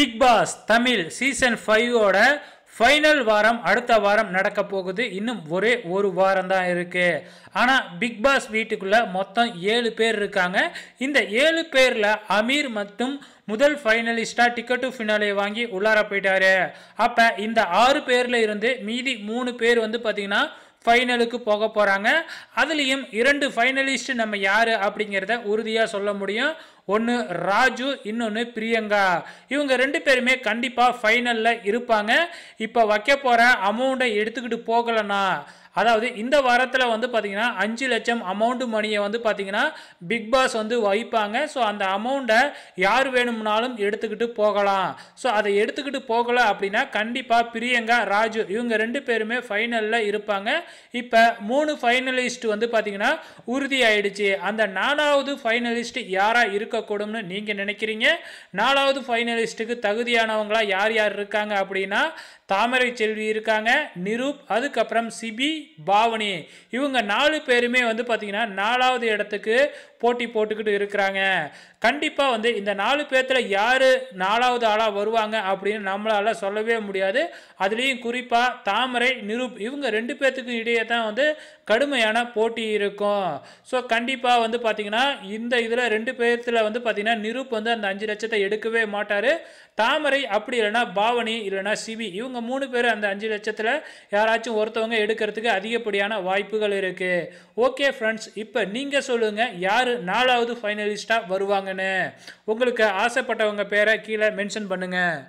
big Boss Tamil season ஃபைவோட final வாரம் அடுத்த வாரம் நடக்க போகுது இன்னும் ஒரே ஒரு வாரம் தான் இருக்குது ஆனால் பிக் பாஸ் வீட்டுக்குள்ளே மொத்தம் ஏழு பேர் இருக்காங்க இந்த ஏழு பேரில் அமீர் மட்டும் முதல் ஃபைனலிஸ்டாக டிக்கெட்டு ஃபினாலே வாங்கி உள்ளார போயிட்டாரு அப்போ இந்த ஆறு பேரில் இருந்து மீதி மூணு பேர் வந்து பார்த்திங்கன்னா ஃபைனலுக்கு போக போகிறாங்க அதுலேயும் இரண்டு ஃபைனலிஸ்ட் நம்ம யார் அப்படிங்கிறத உறுதியாக சொல்ல முடியும் ஒன்று ராஜு இன்னொன்று பிரியங்கா இவங்க ரெண்டு பேருமே கண்டிப்பாக ஃபைனலில் இருப்பாங்க இப்போ வைக்க போகிற அமௌண்ட்டை எடுத்துக்கிட்டு போகலைன்னா அதாவது இந்த வாரத்தில் வந்து பார்த்தீங்கன்னா அஞ்சு லட்சம் அமௌண்ட் மணியை வந்து பார்த்தீங்கன்னா பிக் பாஸ் வந்து வைப்பாங்க ஸோ அந்த அமௌண்ட்டை யார் வேணும்னாலும் எடுத்துக்கிட்டு போகலாம் ஸோ அதை எடுத்துக்கிட்டு போகலாம் அப்படின்னா கண்டிப்பாக பிரியங்கா ராஜு இவங்க ரெண்டு பேருமே ஃபைனலில் இருப்பாங்க இப்போ மூணு ஃபைனலிஸ்ட் வந்து பார்த்தீங்கன்னா உறுதி ஆயிடுச்சு அந்த நாலாவது ஃபைனலிஸ்ட் யாராக இருக்கக்கூடும்னு நீங்கள் நினைக்கிறீங்க நாலாவது ஃபைனலிஸ்ட்டுக்கு தகுதியானவங்களாக யார் யார் இருக்காங்க அப்படின்னா தாமரை செல்வி இருக்காங்க நிரூப் அதுக்கப்புறம் சிபி பாவனி இவங்க நாலு பேருமே வந்து பார்த்திங்கன்னா நாலாவது இடத்துக்கு போட்டி போட்டுக்கிட்டு இருக்கிறாங்க கண்டிப்பாக வந்து இந்த நாலு பேர்த்தில் யார் நாலாவது ஆளாக வருவாங்க அப்படின்னு நம்மளால் சொல்லவே முடியாது அதுலேயும் குறிப்பாக தாமரை நிரூப் இவங்க ரெண்டு பேர்த்துக்கும் இடையே தான் வந்து கடுமையான போட்டி இருக்கும் ஸோ கண்டிப்பாக வந்து பார்த்திங்கன்னா இந்த இதில் ரெண்டு பேர்த்தில் வந்து பார்த்திங்கன்னா நிரூப் வந்து அந்த அஞ்சு லட்சத்தை எடுக்கவே மாட்டார் தாமரை அப்படி இல்லைனா பாவனி இல்லைனா சிவி இவங்க மூணு பேர் அந்த அஞ்சு லட்சத்தில் யாராச்சும் ஒருத்தவங்க எடுக்கிறதுக்கு அதிகப்படியான வாய்ப்புகள் இருக்குது ஓகே ஃப்ரெண்ட்ஸ் இப்போ நீங்கள் சொல்லுங்கள் யார் நாலாவது ஃபைனலிஸ்ட்டாக வருவாங்கன்னு உங்களுக்கு ஆசைப்பட்டவங்க பேரை கீழே மென்ஷன் பண்ணுங்கள்